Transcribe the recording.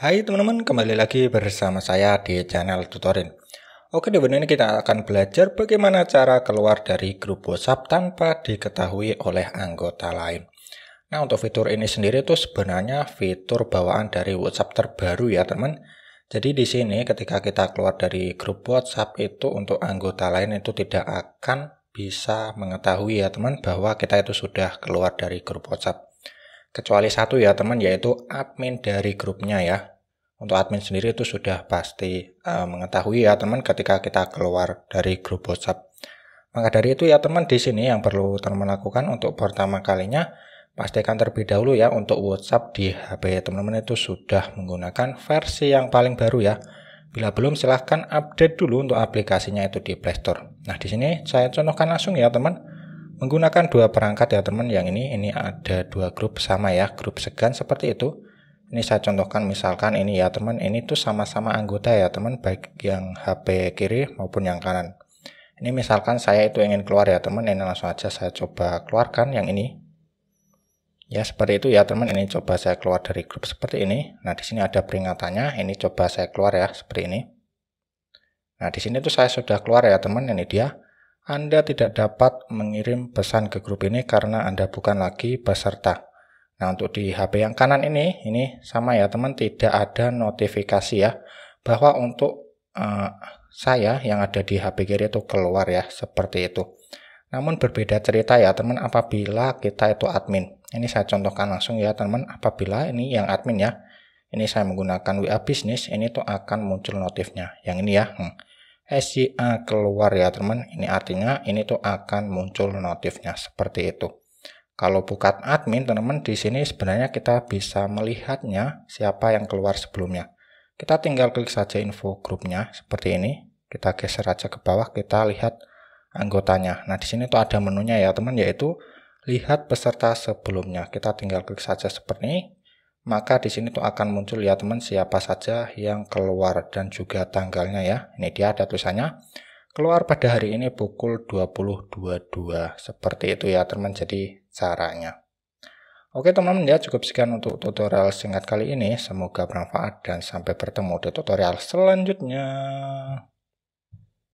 Hai teman-teman, kembali lagi bersama saya di channel Tutorin. Oke, di video ini kita akan belajar bagaimana cara keluar dari grup WhatsApp tanpa diketahui oleh anggota lain. Nah, untuk fitur ini sendiri itu sebenarnya fitur bawaan dari WhatsApp terbaru ya, teman. Jadi di sini ketika kita keluar dari grup WhatsApp itu untuk anggota lain itu tidak akan bisa mengetahui ya, teman, bahwa kita itu sudah keluar dari grup WhatsApp kecuali satu ya teman yaitu admin dari grupnya ya untuk admin sendiri itu sudah pasti uh, mengetahui ya teman ketika kita keluar dari grup WhatsApp. Maka dari itu ya teman di sini yang perlu teman lakukan untuk pertama kalinya pastikan terlebih dahulu ya untuk WhatsApp di HP teman-teman itu sudah menggunakan versi yang paling baru ya. Bila belum silahkan update dulu untuk aplikasinya itu di Playstore Nah di sini saya contohkan langsung ya teman menggunakan dua perangkat ya teman yang ini ini ada dua grup sama ya grup segan seperti itu ini saya contohkan misalkan ini ya teman ini tuh sama-sama anggota ya teman baik yang HP kiri maupun yang kanan ini misalkan saya itu ingin keluar ya teman ini langsung aja saya coba keluarkan yang ini ya seperti itu ya teman ini coba saya keluar dari grup seperti ini nah di sini ada peringatannya ini coba saya keluar ya seperti ini nah di sini tuh saya sudah keluar ya teman ini dia anda tidak dapat mengirim pesan ke grup ini karena Anda bukan lagi peserta. Nah, untuk di HP yang kanan ini, ini sama ya teman, tidak ada notifikasi ya bahwa untuk uh, saya yang ada di HP kiri itu keluar ya, seperti itu. Namun berbeda cerita ya teman apabila kita itu admin. Ini saya contohkan langsung ya teman, apabila ini yang admin ya. Ini saya menggunakan WA Business, ini tuh akan muncul notifnya. Yang ini ya. Hmm. Eh, Sca keluar ya teman ini artinya ini tuh akan muncul notifnya seperti itu kalau bukan admin teman-teman di sini sebenarnya kita bisa melihatnya siapa yang keluar sebelumnya kita tinggal klik saja info grupnya seperti ini kita geser aja ke bawah kita lihat anggotanya nah di sini tuh ada menunya ya teman yaitu lihat peserta sebelumnya kita tinggal klik saja seperti ini maka di sini tuh akan muncul ya teman siapa saja yang keluar dan juga tanggalnya ya. Ini dia ada tulisannya. Keluar pada hari ini pukul 20.22. Seperti itu ya teman jadi caranya. Oke teman-teman ya cukup sekian untuk tutorial singkat kali ini. Semoga bermanfaat dan sampai bertemu di tutorial selanjutnya.